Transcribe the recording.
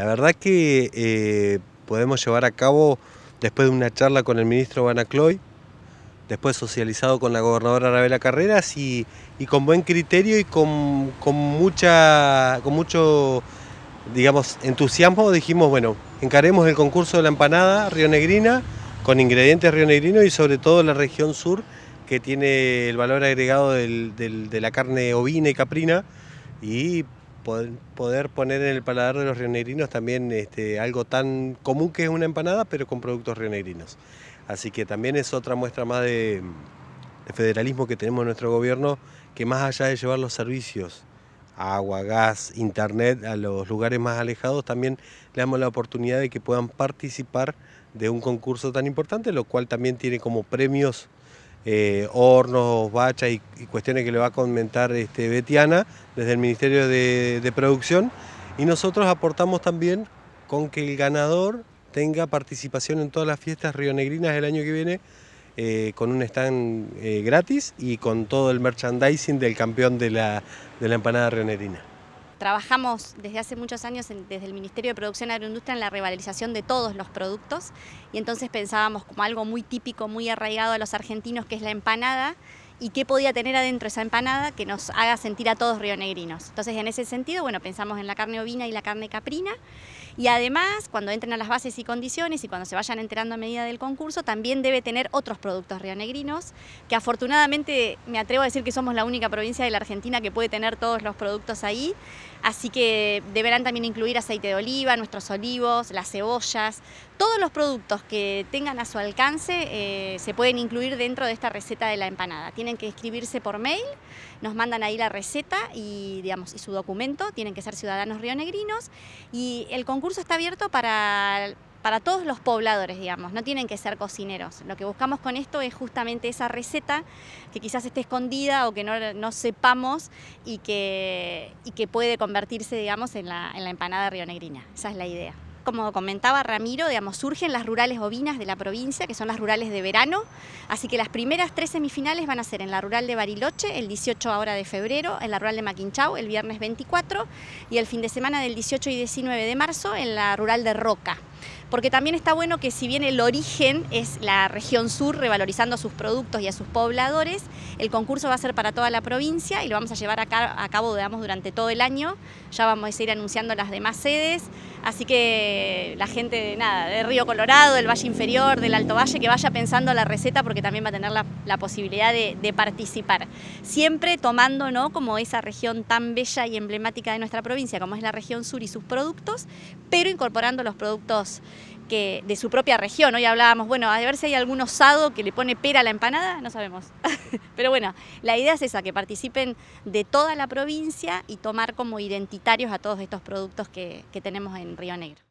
La verdad que eh, podemos llevar a cabo, después de una charla con el ministro Banacloy, después socializado con la gobernadora Arabela Carreras y, y con buen criterio y con, mucha, con mucho digamos, entusiasmo, dijimos, bueno, encaremos el concurso de la empanada rionegrina con ingredientes rionegrinos y sobre todo la región sur que tiene el valor agregado de la carne ovina y caprina y poder poner en el paladar de los rionegrinos también este, algo tan común que es una empanada, pero con productos rionegrinos. Así que también es otra muestra más de, de federalismo que tenemos en nuestro gobierno, que más allá de llevar los servicios, agua, gas, internet, a los lugares más alejados, también le damos la oportunidad de que puedan participar de un concurso tan importante, lo cual también tiene como premios eh, hornos, bachas y, cuestiones que le va a comentar este, Betiana desde el Ministerio de, Producción. Y nosotros aportamos también con que el ganador tenga participación en todas las fiestas rionegrinas el año que viene eh, con un stand eh, gratis y con todo el merchandising del campeón de de la empanada rionegrina. Trabajamos desde hace muchos años desde el Ministerio de Producción Agroindustria en la revalorización de todos los productos y entonces pensábamos como algo muy típico, muy arraigado a los argentinos, que es la empanada, y qué podía tener adentro esa empanada que nos haga sentir a todos rionegrinos. Entonces, en ese sentido, bueno, pensamos en la carne ovina y la carne caprina. Y además, cuando entren a las bases y condiciones y cuando se vayan enterando a medida del concurso, también debe tener otros productos rionegrinos, que afortunadamente me atrevo a decir que somos la única provincia de la Argentina que puede tener todos los productos ahí. Así que deberán también incluir aceite de oliva, nuestros olivos, las cebollas, todos los productos que tengan a su alcance eh, se pueden incluir dentro de esta receta de la empanada que escribirse por mail, nos mandan ahí la receta y, digamos, y su documento, tienen que ser ciudadanos rionegrinos y el concurso está abierto para para todos los pobladores, digamos, no tienen que ser cocineros. Lo que buscamos con esto es justamente esa receta que quizás esté escondida o que no, no sepamos y que, y que puede convertirse, digamos, en la, en la empanada rionegrina. Esa es la idea como comentaba Ramiro, surgen las rurales bovinas de la provincia, que son las rurales de verano, así que las primeras tres semifinales van a ser en la rural de Bariloche el 18 ahora de febrero, en la rural de Maquinchau el viernes 24 y el fin de semana del 18 y 19 de marzo en la rural de Roca porque también está bueno que si bien el origen es la región sur revalorizando a sus productos y a sus pobladores, el concurso va a ser para toda la provincia y lo vamos a llevar a, cabo durante todo el año, ya vamos a ir anunciando las demás sedes, así que la gente de, nada, Río Colorado, del Valle Inferior, del Alto Valle, que vaya pensando la receta porque también va a tener la, posibilidad de, participar, siempre tomando como esa región tan bella y emblemática de nuestra provincia, como es la región sur y sus productos, pero incorporando los productos que, de su propia región. Hoy hablábamos, bueno, a ver si hay algún osado que le pone pera a la empanada, no sabemos. Pero bueno, la idea es esa, que participen de toda la provincia y tomar como identitarios a todos estos productos que tenemos en Río Negro.